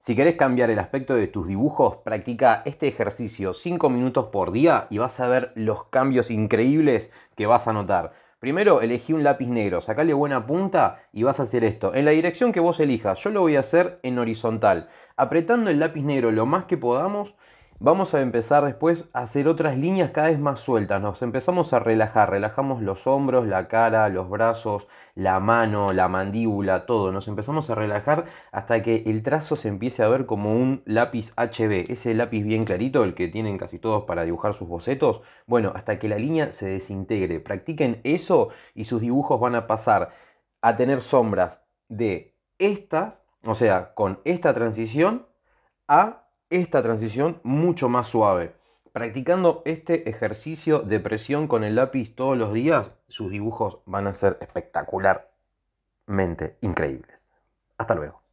Si querés cambiar el aspecto de tus dibujos, practica este ejercicio 5 minutos por día y vas a ver los cambios increíbles que vas a notar. Primero elegí un lápiz negro, sacale buena punta y vas a hacer esto. En la dirección que vos elijas, yo lo voy a hacer en horizontal, apretando el lápiz negro lo más que podamos vamos a empezar después a hacer otras líneas cada vez más sueltas. Nos empezamos a relajar, relajamos los hombros, la cara, los brazos, la mano, la mandíbula, todo. Nos empezamos a relajar hasta que el trazo se empiece a ver como un lápiz HB, ese lápiz bien clarito, el que tienen casi todos para dibujar sus bocetos. Bueno, hasta que la línea se desintegre. Practiquen eso y sus dibujos van a pasar a tener sombras de estas, o sea, con esta transición a esta transición mucho más suave. Practicando este ejercicio de presión con el lápiz todos los días, sus dibujos van a ser espectacularmente increíbles. Hasta luego.